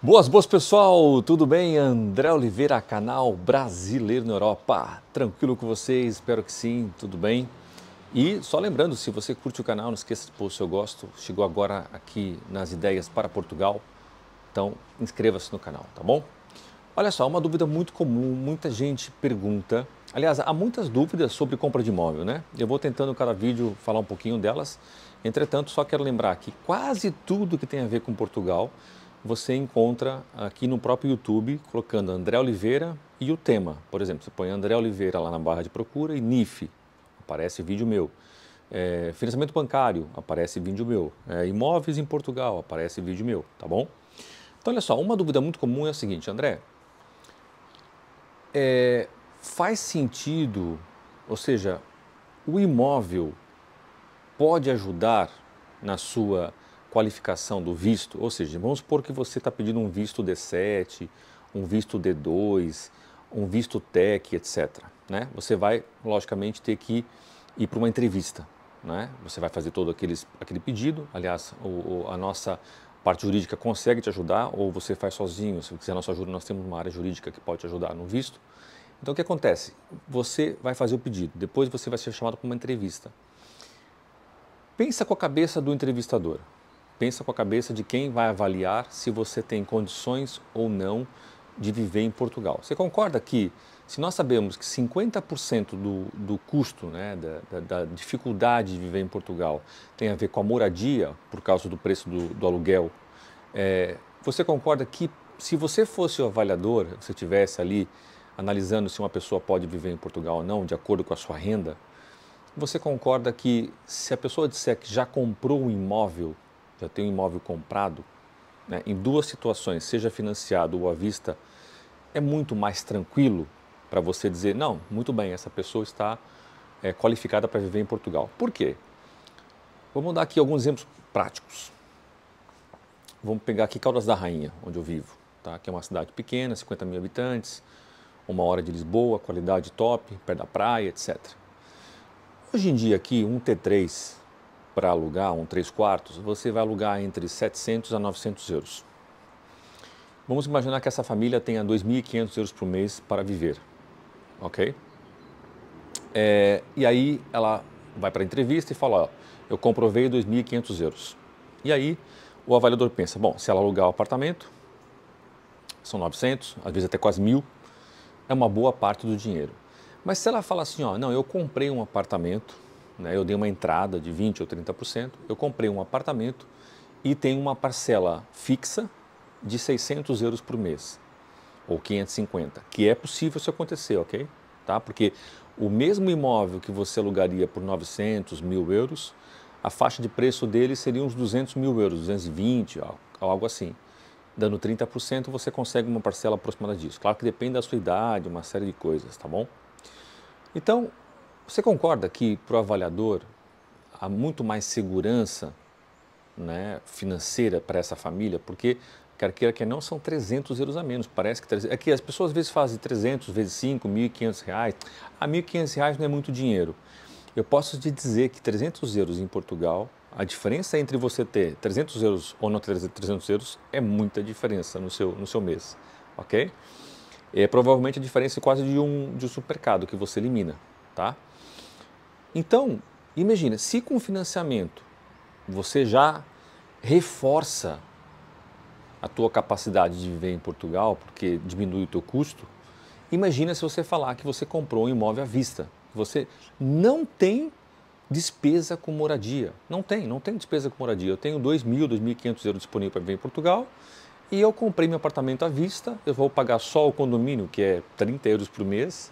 Boas, boas pessoal, tudo bem? André Oliveira, canal Brasileiro na Europa. Tranquilo com vocês? Espero que sim, tudo bem. E só lembrando, se você curte o canal, não esqueça de pôr o seu gosto. Chegou agora aqui nas ideias para Portugal, então inscreva-se no canal, tá bom? Olha só, uma dúvida muito comum, muita gente pergunta. Aliás, há muitas dúvidas sobre compra de imóvel, né? Eu vou tentando cada vídeo falar um pouquinho delas. Entretanto, só quero lembrar que quase tudo que tem a ver com Portugal você encontra aqui no próprio YouTube, colocando André Oliveira e o tema. Por exemplo, você põe André Oliveira lá na barra de procura e NIF, aparece vídeo meu. É, financiamento bancário, aparece vídeo meu. É, imóveis em Portugal, aparece vídeo meu, tá bom? Então, olha só, uma dúvida muito comum é a seguinte, André, é, faz sentido, ou seja, o imóvel pode ajudar na sua qualificação do visto, ou seja, vamos supor que você está pedindo um visto D7, um visto D2, um visto TEC, etc. Né? Você vai, logicamente, ter que ir para uma entrevista. Né? Você vai fazer todo aqueles, aquele pedido, aliás, o, o, a nossa parte jurídica consegue te ajudar, ou você faz sozinho, se quiser nossa ajuda, nós temos uma área jurídica que pode te ajudar no visto. Então, o que acontece? Você vai fazer o pedido, depois você vai ser chamado para uma entrevista. Pensa com a cabeça do entrevistador pensa com a cabeça de quem vai avaliar se você tem condições ou não de viver em Portugal. Você concorda que, se nós sabemos que 50% do, do custo, né, da, da, da, dificuldade de viver em Portugal tem a ver com a moradia, por causa do preço do, do aluguel, é, você concorda que, se você fosse o avaliador, você tivesse ali analisando se uma pessoa pode viver em Portugal ou não, de acordo com a sua renda, você concorda que, se a pessoa disser que já comprou um imóvel já tem um imóvel comprado, né, em duas situações, seja financiado ou à vista, é muito mais tranquilo para você dizer, não, muito bem, essa pessoa está é, qualificada para viver em Portugal. Por quê? Vamos dar aqui alguns exemplos práticos. Vamos pegar aqui Caldas da Rainha, onde eu vivo, tá? que é uma cidade pequena, 50 mil habitantes, uma hora de Lisboa, qualidade top, perto da praia, etc. Hoje em dia aqui, um T3 para alugar um 3 quartos, você vai alugar entre 700 a 900 euros. Vamos imaginar que essa família tenha 2.500 euros por mês para viver, ok? É, e aí ela vai para a entrevista e fala, ó, eu comprovei 2.500 euros. E aí o avaliador pensa, bom, se ela alugar o apartamento, são 900, às vezes até quase mil, é uma boa parte do dinheiro. Mas se ela fala assim, ó, não, eu comprei um apartamento, né, eu dei uma entrada de 20% ou 30%, eu comprei um apartamento e tenho uma parcela fixa de 600 euros por mês, ou 550, que é possível se acontecer, ok? Tá? Porque o mesmo imóvel que você alugaria por 900 mil euros, a faixa de preço dele seria uns 200 mil euros, 220, algo assim. Dando 30%, você consegue uma parcela aproximada disso. Claro que depende da sua idade, uma série de coisas, tá bom? Então, você concorda que para o avaliador há muito mais segurança né, financeira para essa família? Porque, quer queira que não, são 300 euros a menos. Parece que... 300, é que as pessoas às vezes fazem 300 vezes 5, 1.500 reais. A 1.500 reais não é muito dinheiro. Eu posso te dizer que 300 euros em Portugal, a diferença entre você ter 300 euros ou não ter 300 euros é muita diferença no seu, no seu mês, ok? É provavelmente a diferença é quase de um, de um supermercado que você elimina, tá? Então, imagina, se com financiamento você já reforça a tua capacidade de viver em Portugal, porque diminui o teu custo, imagina se você falar que você comprou um imóvel à vista, você não tem despesa com moradia. Não tem, não tem despesa com moradia. Eu tenho 2.000, 2.500 euros disponível para viver em Portugal e eu comprei meu apartamento à vista, eu vou pagar só o condomínio, que é 30 euros por mês,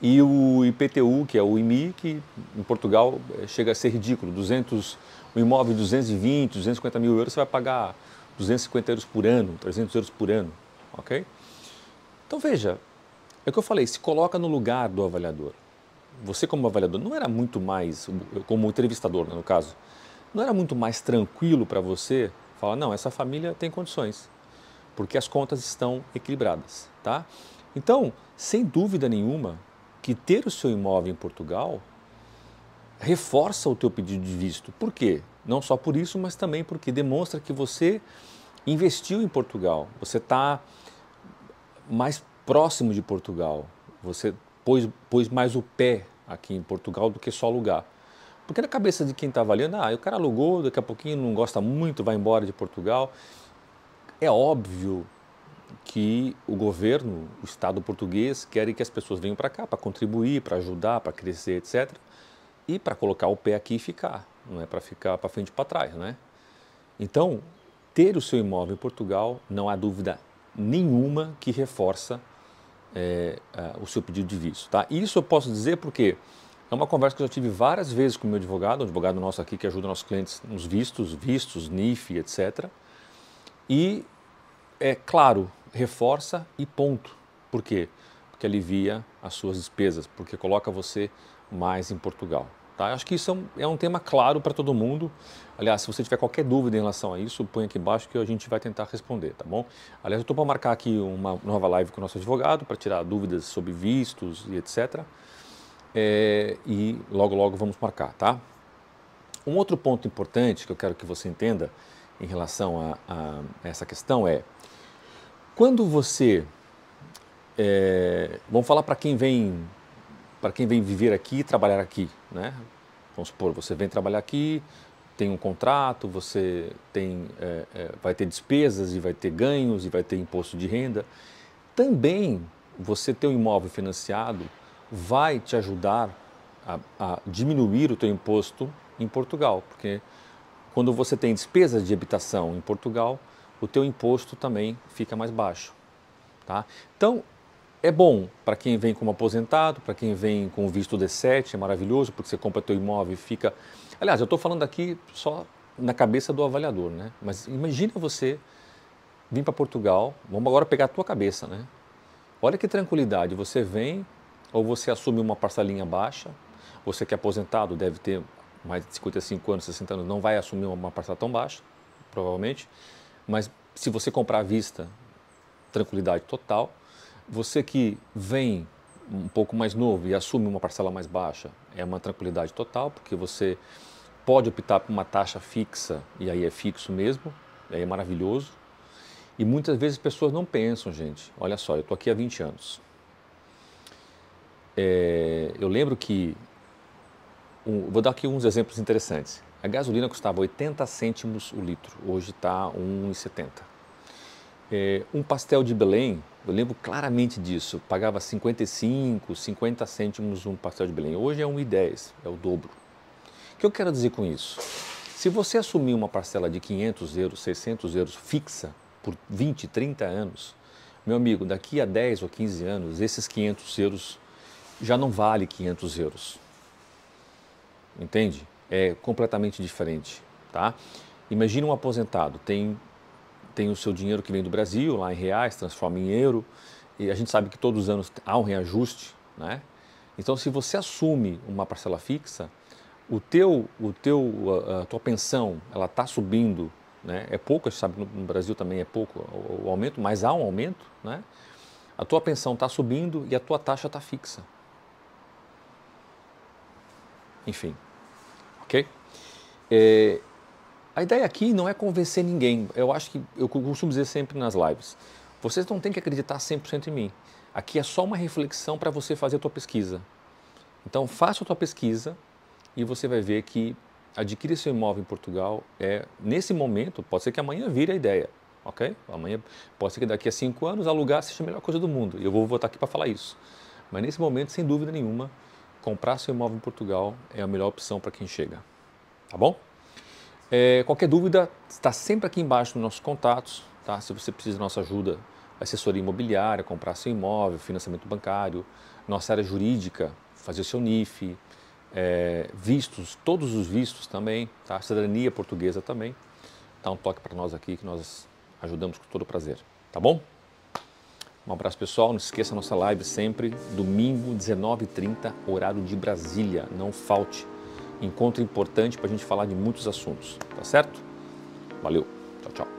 e o IPTU, que é o IMI, que em Portugal eh, chega a ser ridículo, 200, um imóvel de 220, 250 mil euros, você vai pagar 250 euros por ano, 300 euros por ano, ok? Então veja, é o que eu falei, se coloca no lugar do avaliador. Você como avaliador não era muito mais, como entrevistador né, no caso, não era muito mais tranquilo para você falar, não, essa família tem condições, porque as contas estão equilibradas, tá? Então, sem dúvida nenhuma, que ter o seu imóvel em Portugal reforça o teu pedido de visto. Por quê? Não só por isso, mas também porque demonstra que você investiu em Portugal. Você está mais próximo de Portugal. Você pôs, pôs mais o pé aqui em Portugal do que só alugar. Porque na cabeça de quem está avaliando, ah, o cara alugou, daqui a pouquinho não gosta muito, vai embora de Portugal. É óbvio que o governo, o Estado português, querem que as pessoas venham para cá para contribuir, para ajudar, para crescer, etc. E para colocar o pé aqui e ficar, não é para ficar para frente e para trás, né? Então, ter o seu imóvel em Portugal, não há dúvida nenhuma que reforça é, o seu pedido de visto, tá? Isso eu posso dizer porque é uma conversa que eu já tive várias vezes com o meu advogado, um advogado nosso aqui que ajuda nossos clientes nos vistos, vistos, NIF, etc. E é claro reforça e ponto. Por quê? Porque alivia as suas despesas, porque coloca você mais em Portugal. Tá? Acho que isso é um, é um tema claro para todo mundo. Aliás, se você tiver qualquer dúvida em relação a isso, põe aqui embaixo que a gente vai tentar responder, tá bom? Aliás, eu estou para marcar aqui uma nova live com o nosso advogado para tirar dúvidas sobre vistos e etc. É, e logo, logo vamos marcar, tá? Um outro ponto importante que eu quero que você entenda em relação a, a essa questão é quando você. É, vamos falar para quem vem para quem vem viver aqui e trabalhar aqui, né? Vamos supor, você vem trabalhar aqui, tem um contrato, você tem, é, é, vai ter despesas e vai ter ganhos e vai ter imposto de renda. Também você ter um imóvel financiado vai te ajudar a, a diminuir o teu imposto em Portugal, porque quando você tem despesas de habitação em Portugal, o teu imposto também fica mais baixo. Tá? Então, é bom para quem vem como aposentado, para quem vem com visto D7, é maravilhoso, porque você compra teu imóvel e fica... Aliás, eu estou falando aqui só na cabeça do avaliador, né? Mas imagina você vir para Portugal, vamos agora pegar a tua cabeça, né? Olha que tranquilidade, você vem ou você assume uma parcelinha baixa, você que é aposentado deve ter mais de 55 anos, 60 anos, não vai assumir uma parcela tão baixa, provavelmente, mas se você comprar à vista, tranquilidade total. Você que vem um pouco mais novo e assume uma parcela mais baixa, é uma tranquilidade total, porque você pode optar por uma taxa fixa e aí é fixo mesmo, aí é maravilhoso. E muitas vezes as pessoas não pensam, gente, olha só, eu estou aqui há 20 anos. É, eu lembro que, um, vou dar aqui uns exemplos interessantes. A gasolina custava 80 cêntimos o litro, hoje está 1,70. É, um pastel de Belém, eu lembro claramente disso, pagava 55, 50 cêntimos um pastel de Belém. Hoje é 1,10, é o dobro. O que eu quero dizer com isso? Se você assumir uma parcela de 500 euros, 600 euros fixa por 20, 30 anos, meu amigo, daqui a 10 ou 15 anos, esses 500 euros já não vale 500 euros. Entende? é completamente diferente, tá? Imagina um aposentado, tem, tem o seu dinheiro que vem do Brasil, lá em reais, transforma em euro, e a gente sabe que todos os anos há um reajuste, né? Então, se você assume uma parcela fixa, o teu, o teu, a, tua pensão, ela está subindo, né? É pouco, a gente sabe no Brasil também é pouco o, o aumento, mas há um aumento, né? A tua pensão está subindo e a tua taxa está fixa. Enfim, ok? É, a ideia aqui não é convencer ninguém. Eu acho que eu costumo dizer sempre nas lives: vocês não têm que acreditar 100% em mim. Aqui é só uma reflexão para você fazer a tua pesquisa. Então, faça a tua pesquisa e você vai ver que adquirir seu imóvel em Portugal é, nesse momento, pode ser que amanhã vire a ideia, ok? Amanhã, pode ser que daqui a cinco anos alugar seja a melhor coisa do mundo. E eu vou voltar aqui para falar isso. Mas nesse momento, sem dúvida nenhuma, comprar seu imóvel em Portugal é a melhor opção para quem chega. Tá bom? É, qualquer dúvida, está sempre aqui embaixo nos nossos contatos. Tá? Se você precisa da nossa ajuda, assessoria imobiliária, comprar seu imóvel, financiamento bancário, nossa área jurídica, fazer o seu NIF, é, vistos, todos os vistos também, tá? cidadania portuguesa também. Dá um toque para nós aqui que nós ajudamos com todo prazer. Tá bom? Um abraço pessoal, não esqueça a nossa live sempre, domingo, 19h30, horário de Brasília, não falte. Encontro importante para a gente falar de muitos assuntos, tá certo? Valeu, tchau, tchau.